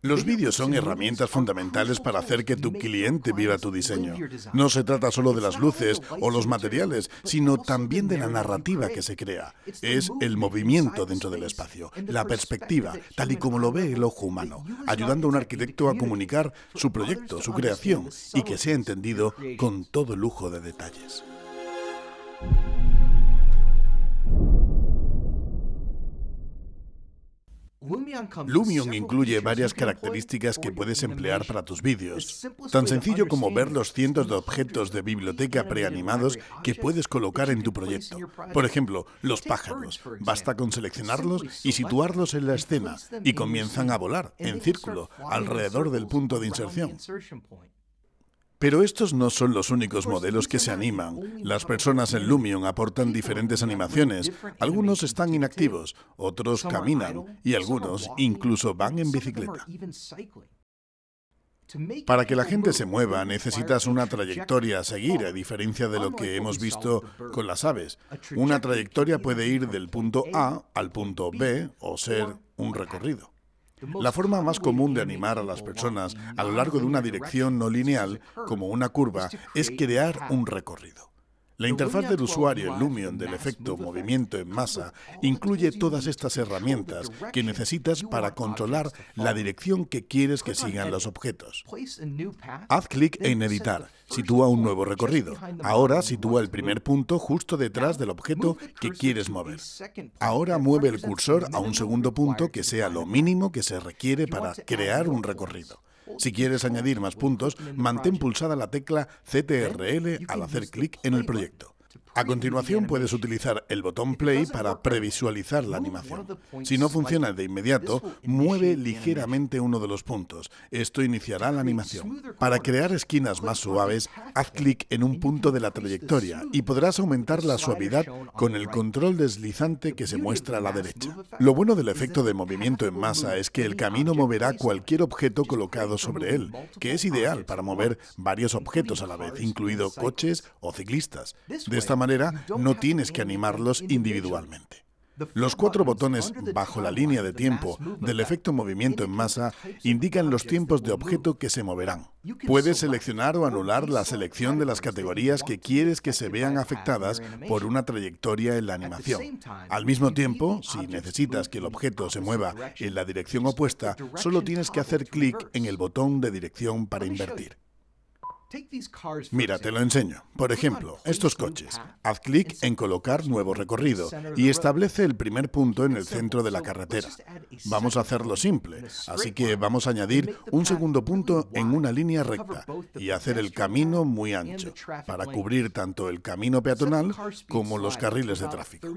Los vídeos son herramientas fundamentales para hacer que tu cliente viva tu diseño. No se trata solo de las luces o los materiales, sino también de la narrativa que se crea. Es el movimiento dentro del espacio, la perspectiva, tal y como lo ve el ojo humano, ayudando a un arquitecto a comunicar su proyecto, su creación, y que sea entendido con todo lujo de detalles. Lumion incluye varias características que puedes emplear para tus vídeos. Tan sencillo como ver los cientos de objetos de biblioteca preanimados que puedes colocar en tu proyecto. Por ejemplo, los pájaros. Basta con seleccionarlos y situarlos en la escena y comienzan a volar en círculo alrededor del punto de inserción. Pero estos no son los únicos pues modelos que se animan. Las personas en Lumion aportan diferentes animaciones. Algunos están inactivos, otros caminan y algunos incluso van en bicicleta. Para que la gente se mueva necesitas una trayectoria a seguir, a diferencia de lo que hemos visto con las aves. Una trayectoria puede ir del punto A al punto B o ser un recorrido. La forma más común de animar a las personas a lo largo de una dirección no lineal, como una curva, es crear un recorrido. La interfaz del usuario Lumion del efecto movimiento en masa incluye todas estas herramientas que necesitas para controlar la dirección que quieres que sigan los objetos. Haz clic en Editar. Sitúa un nuevo recorrido. Ahora sitúa el primer punto justo detrás del objeto que quieres mover. Ahora mueve el cursor a un segundo punto que sea lo mínimo que se requiere para crear un recorrido. Si quieres añadir más puntos, mantén pulsada la tecla CTRL ¿Eh? al hacer clic en el proyecto. A continuación puedes utilizar el botón play para previsualizar la animación. Si no funciona de inmediato, mueve ligeramente uno de los puntos. Esto iniciará la animación. Para crear esquinas más suaves, haz clic en un punto de la trayectoria y podrás aumentar la suavidad con el control deslizante que se muestra a la derecha. Lo bueno del efecto de movimiento en masa es que el camino moverá cualquier objeto colocado sobre él, que es ideal para mover varios objetos a la vez, incluido coches o ciclistas. De esta manera, no tienes que animarlos individualmente. Los cuatro botones bajo la línea de tiempo del efecto movimiento en masa indican los tiempos de objeto que se moverán. Puedes seleccionar o anular la selección de las categorías que quieres que se vean afectadas por una trayectoria en la animación. Al mismo tiempo, si necesitas que el objeto se mueva en la dirección opuesta, solo tienes que hacer clic en el botón de dirección para invertir. Mira, te lo enseño. Por ejemplo, estos coches. Haz clic en colocar nuevo recorrido y establece el primer punto en el centro de la carretera. Vamos a hacerlo simple, así que vamos a añadir un segundo punto en una línea recta y hacer el camino muy ancho para cubrir tanto el camino peatonal como los carriles de tráfico.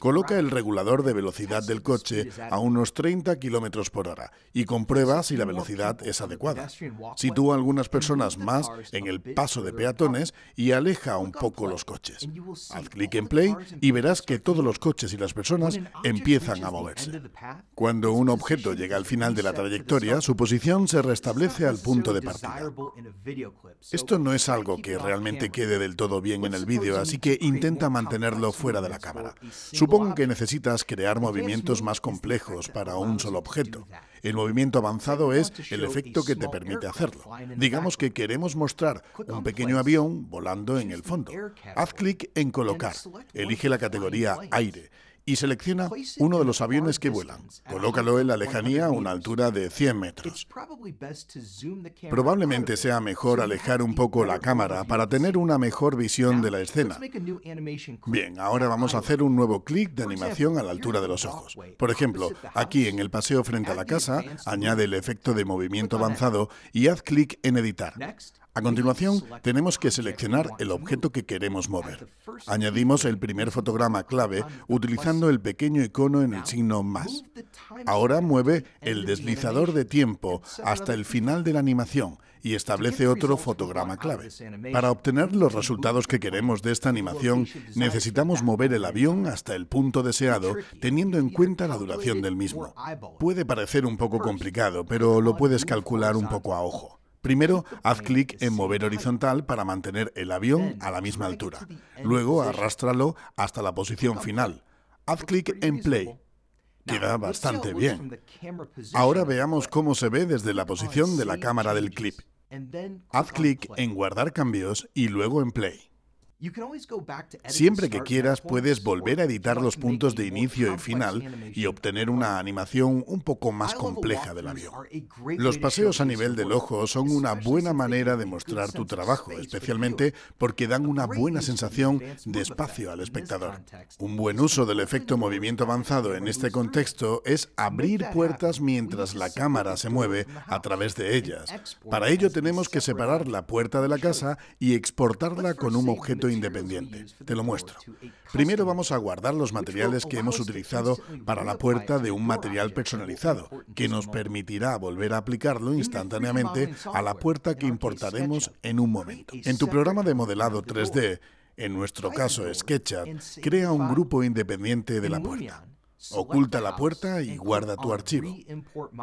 Coloca el regulador de velocidad del coche a unos 30 km por hora y comprueba si la velocidad es adecuada. Sitúa algunas personas más en el paso de peatones y aleja un poco los coches. Haz clic en play y verás que todos los coches y las personas empiezan a moverse. Cuando un objeto llega al final de la trayectoria, su posición se restablece al punto de partida. Esto no es algo que realmente quede del todo bien en el vídeo, así que intenta mantenerlo fuera de la cámara. Supongo que necesitas crear movimientos más complejos para un solo objeto. El movimiento avanzado es el efecto que te permite hacerlo. Digamos que queremos mostrar un pequeño avión volando en el fondo. Haz clic en colocar. Elige la categoría aire y selecciona uno de los aviones que vuelan. Colócalo en la lejanía a una altura de 100 metros. Probablemente sea mejor alejar un poco la cámara para tener una mejor visión de la escena. Bien, ahora vamos a hacer un nuevo clic de animación a la altura de los ojos. Por ejemplo, aquí en el paseo frente a la casa, añade el efecto de movimiento avanzado y haz clic en editar. A continuación, tenemos que seleccionar el objeto que queremos mover. Añadimos el primer fotograma clave utilizando el pequeño icono en el signo más. Ahora mueve el deslizador de tiempo hasta el final de la animación y establece otro fotograma clave. Para obtener los resultados que queremos de esta animación, necesitamos mover el avión hasta el punto deseado, teniendo en cuenta la duración del mismo. Puede parecer un poco complicado, pero lo puedes calcular un poco a ojo. Primero, haz clic en mover horizontal para mantener el avión a la misma altura. Luego, arrástralo hasta la posición final. Haz clic en play. Queda bastante bien. Ahora veamos cómo se ve desde la posición de la cámara del clip. Haz clic en guardar cambios y luego en play. Siempre que quieras puedes volver a editar los puntos de inicio y final y obtener una animación un poco más compleja del avión. Los paseos a nivel del ojo son una buena manera de mostrar tu trabajo, especialmente porque dan una buena sensación de espacio al espectador. Un buen uso del efecto movimiento avanzado en este contexto es abrir puertas mientras la cámara se mueve a través de ellas. Para ello tenemos que separar la puerta de la casa y exportarla con un objeto independiente. Te lo muestro. Primero vamos a guardar los materiales que hemos utilizado para la puerta de un material personalizado, que nos permitirá volver a aplicarlo instantáneamente a la puerta que importaremos en un momento. En tu programa de modelado 3D, en nuestro caso SketchUp, crea un grupo independiente de la puerta. Oculta la puerta y guarda tu archivo.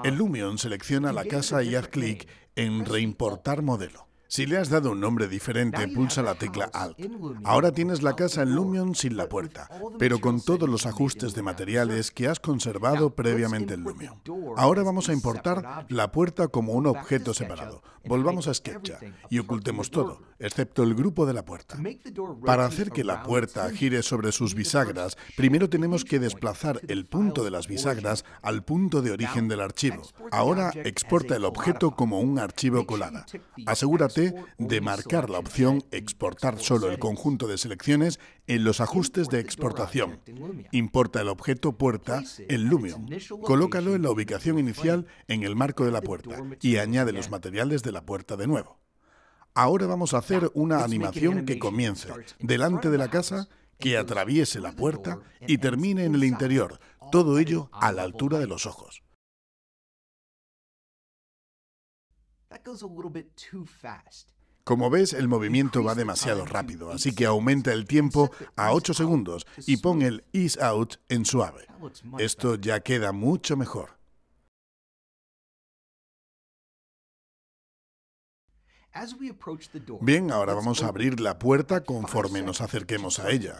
En Lumion selecciona la casa y haz clic en Reimportar modelo. Si le has dado un nombre diferente, pulsa la tecla Alt. Ahora tienes la casa en Lumion sin la puerta, pero con todos los ajustes de materiales que has conservado previamente en Lumion. Ahora vamos a importar la puerta como un objeto separado. Volvamos a SketchUp y ocultemos todo, excepto el grupo de la puerta. Para hacer que la puerta gire sobre sus bisagras, primero tenemos que desplazar el punto de las bisagras al punto de origen del archivo. Ahora exporta el objeto como un archivo colada. Asegúrate de marcar la opción exportar solo el conjunto de selecciones en los ajustes de exportación. Importa el objeto puerta, en Lumion. Colócalo en la ubicación inicial en el marco de la puerta y añade los materiales de la puerta de nuevo. Ahora vamos a hacer una animación que comience delante de la casa, que atraviese la puerta y termine en el interior, todo ello a la altura de los ojos. Como ves, el movimiento va demasiado rápido, así que aumenta el tiempo a 8 segundos y pon el ease out en suave. Esto ya queda mucho mejor. Bien, ahora vamos a abrir la puerta conforme nos acerquemos a ella.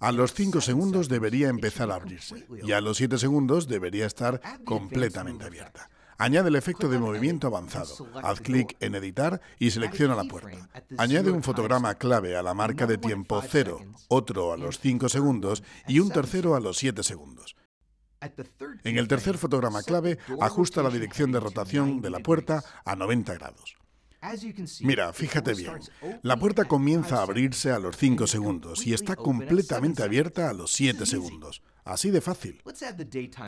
A los 5 segundos debería empezar a abrirse y a los 7 segundos debería estar completamente abierta. Añade el efecto de movimiento avanzado. Haz clic en Editar y selecciona la puerta. Añade un fotograma clave a la marca de tiempo 0, otro a los 5 segundos y un tercero a los 7 segundos. En el tercer fotograma clave, ajusta la dirección de rotación de la puerta a 90 grados. Mira, fíjate bien. La puerta comienza a abrirse a los 5 segundos y está completamente abierta a los 7 segundos. Así de fácil.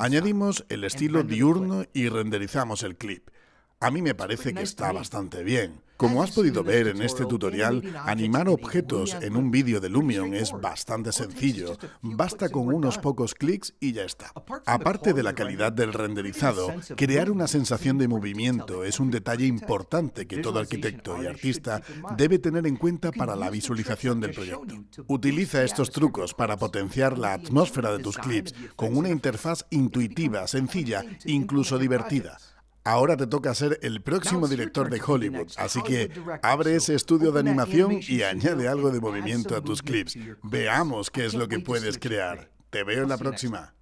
Añadimos el estilo diurno y renderizamos el clip. A mí me pues parece que está bastante bien. Como has podido ver en este tutorial, animar objetos en un vídeo de Lumion es bastante sencillo. Basta con unos pocos clics y ya está. Aparte de la calidad del renderizado, crear una sensación de movimiento es un detalle importante que todo arquitecto y artista debe tener en cuenta para la visualización del proyecto. Utiliza estos trucos para potenciar la atmósfera de tus clips con una interfaz intuitiva, sencilla, e incluso divertida. Ahora te toca ser el próximo director de Hollywood, así que abre ese estudio de animación y añade algo de movimiento a tus clips. Veamos qué es lo que puedes crear. Te veo en la próxima.